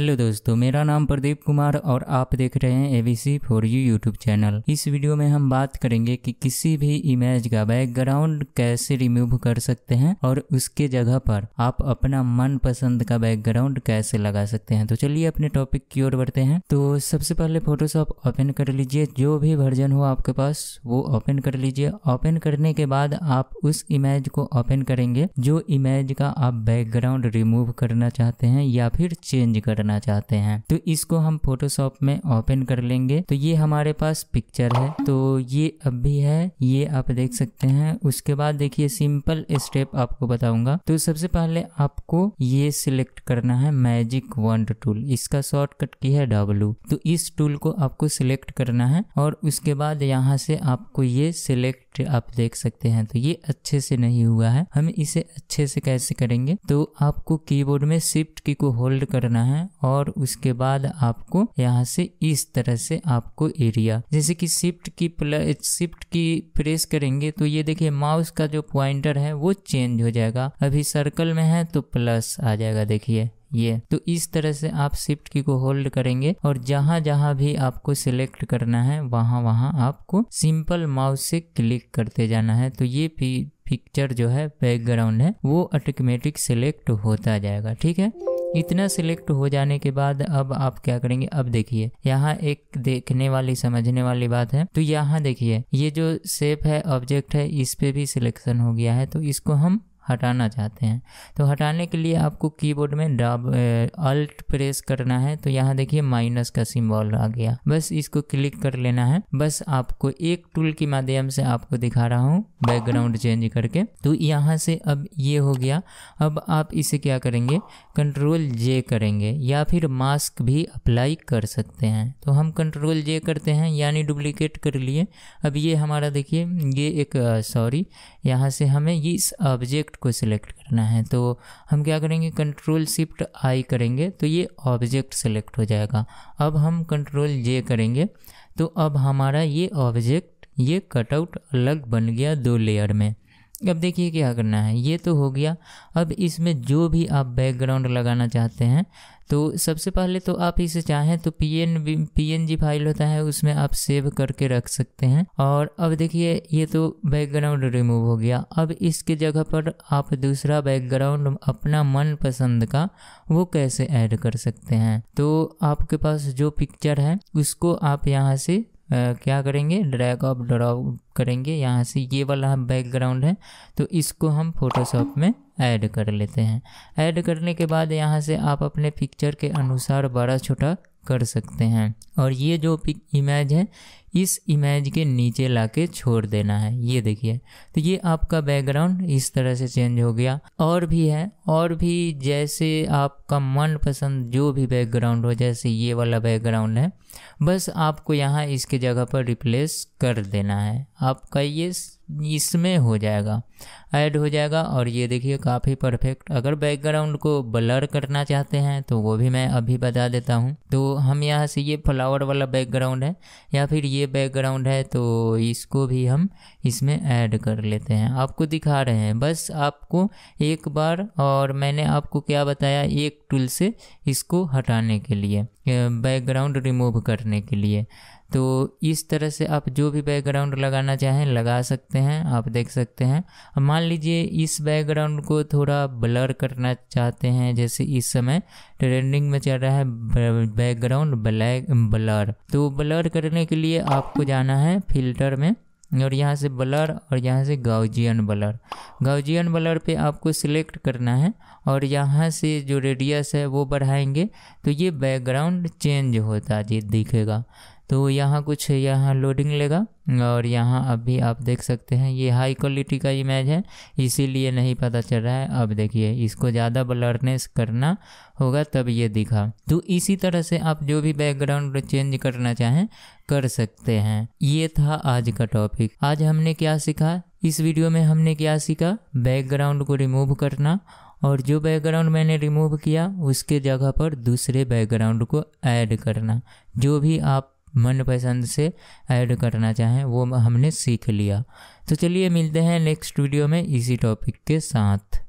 hello दोस्तों मेरा नाम प्रदीप कुमार और आप देख रहे हैं ABC for you YouTube channel इस वीडियो में हम बात करेंगे कि किसी भी इमेज का बैकग्राउंड कैसे रिमूव कर सकते हैं और उसके जगह पर आप अपना मन पसंद का बैकग्राउंड कैसे लगा सकते हैं तो चलिए अपने टॉपिक की ओर बढ़ते हैं तो सबसे पहले फोटोशॉप ओपन कर लीजिए जो भी वर्जन हो आपके पास वो ओपन कर लीजिए ओपन करने के बाद आप उस इमेज को ओपन करेंगे जो इमेज का आप बैकग्राउंड रिमूव करना चाहते हैं या फिर चेंज करना करना चाहते हैं तो इसको हम फोटोशॉप में ओपन कर लेंगे तो ये हमारे पास पिक्चर है तो ये अब भी है ये आप देख सकते हैं उसके बाद देखिए सिंपल स्टेप आपको बताऊंगा तो सबसे पहले आपको ये सिलेक्ट करना है मैजिक वंड टूल इसका शॉर्टकट की है डब्लू तो इस टूल को आपको सिलेक्ट करना है और उसके बाद यहाँ से आपको ये सिलेक्ट आप देख सकते हैं तो ये अच्छे से नहीं हुआ है हम इसे अच्छे से कैसे करेंगे तो आपको कीबोर्ड में शिफ्ट की को होल्ड करना है और उसके बाद आपको यहाँ से इस तरह से आपको एरिया जैसे कि शिफ्ट की शिफ्ट की प्रेस करेंगे तो ये देखिए माउस का जो पॉइंटर है वो चेंज हो जाएगा अभी सर्कल में है तो प्लस आ जाएगा देखिए ये तो इस तरह से आप शिफ्ट की को होल्ड करेंगे और जहां जहां भी आपको सिलेक्ट करना है वहां वहां आपको सिंपल माउस से क्लिक करते जाना है तो ये पिक्चर जो है बैकग्राउंड है वो ऑटोमेटिक सिलेक्ट होता जाएगा ठीक है इतना सिलेक्ट हो जाने के बाद अब आप क्या करेंगे अब देखिए यहाँ एक देखने वाली समझने वाली बात है तो यहाँ देखिए ये जो सेप है ऑब्जेक्ट है इस पे भी सिलेक्शन हो गया है तो इसको हम हटाना चाहते हैं तो हटाने के लिए आपको कीबोर्ड में डब अल्ट प्रेस करना है तो यहाँ देखिए माइनस का सिंबल आ गया बस इसको क्लिक कर लेना है बस आपको एक टूल के माध्यम से आपको दिखा रहा हूँ बैकग्राउंड चेंज करके तो यहाँ से अब ये हो गया अब आप इसे क्या करेंगे कंट्रोल जे करेंगे या फिर मास्क भी अप्लाई कर सकते हैं तो हम कंट्रोल जे करते हैं यानी डुप्लीकेट कर लिए अब ये हमारा देखिए ये एक सॉरी यहाँ से हमें इस ऑब्जेक्ट को सिलेक्ट करना है तो हम क्या करेंगे कंट्रोल शिफ्ट आई करेंगे तो ये ऑब्जेक्ट सेलेक्ट हो जाएगा अब हम कंट्रोल जे करेंगे तो अब हमारा ये ऑब्जेक्ट ये कटआउट अलग बन गया दो लेयर में अब देखिए क्या करना है ये तो हो गया अब इसमें जो भी आप बैकग्राउंड लगाना चाहते हैं तो सबसे पहले तो आप इसे चाहें तो P N P N G file होता है उसमें आप सेव करके रख सकते हैं और अब देखिए ये तो बैकग्राउंड रिमूव हो गया अब इसके जगह पर आप दूसरा बैकग्राउंड अपना मन पसंद का वो कैसे ऐड कर सकते हैं तो आपके पास जो पिक्चर है उसको आप यहाँ से क्या करेंगे ड्रैग ऑफ ड्रॉप करेंगे यहाँ से ये वाला बैकग्राउंड है तो इसको हम फोटोशॉप में ऐड कर लेते हैं ऐड करने के बाद यहाँ से आप अपने पिक्चर के अनुसार बड़ा छोटा कर सकते हैं और ये जो इमेज है इस इमेज के नीचे ला के छोड़ देना है ये देखिए तो ये आपका बैकग्राउंड इस तरह से चेंज हो गया और भी है और भी जैसे आपका मनपसंद जो भी बैकग्राउंड हो जैसे ये वाला बैकग्राउंड है बस आपको यहाँ इसके जगह पर रिप्लेस कर देना है आपका ये इसमें हो जाएगा ऐड हो जाएगा और ये देखिए काफ़ी परफेक्ट अगर बैकग्राउंड को ब्लर करना चाहते हैं तो वो भी मैं अभी बता देता हूँ तो हम यहाँ से ये फ्लावर वाला बैकग्राउंड है या फिर ये ये बैकग्राउंड है तो इसको भी हम इसमें ऐड कर लेते हैं आपको दिखा रहे हैं बस आपको एक बार और मैंने आपको क्या बताया एक टूल से इसको हटाने के लिए बैकग्राउंड रिमूव करने के लिए तो इस तरह से आप जो भी बैकग्राउंड लगाना चाहें लगा सकते हैं आप देख सकते हैं मान लीजिए इस बैकग्राउंड को थोड़ा ब्लर करना चाहते हैं जैसे इस समय ट्रेंडिंग में चल रहा है बैकग्राउंड ब्लैक ब्लर तो ब्लर करने के लिए आपको जाना है फिल्टर में और यहाँ से बलर और यहाँ से गाउजियन बलर गाउजियन बलर पे आपको सिलेक्ट करना है और यहाँ से जो रेडियस है वो बढ़ाएंगे तो ये बैकग्राउंड चेंज होता जी दिखेगा तो यहाँ कुछ यहाँ लोडिंग लेगा और यहाँ अब भी आप देख सकते हैं ये हाई क्वालिटी का इमेज है इसीलिए नहीं पता चल रहा है अब देखिए इसको ज़्यादा ब्लरनेस करना होगा तब ये दिखा तो इसी तरह से आप जो भी बैकग्राउंड चेंज करना चाहें कर सकते हैं ये था आज का टॉपिक आज हमने क्या सीखा इस वीडियो में हमने क्या सीखा बैकग्राउंड को रिमूव करना और जो बैकग्राउंड मैंने रिमूव किया उसके जगह पर दूसरे बैकग्राउंड को ऐड करना जो भी आप मनपसंद से ऐड करना चाहें वो हमने सीख लिया तो चलिए मिलते हैं नेक्स्ट वीडियो में इसी टॉपिक के साथ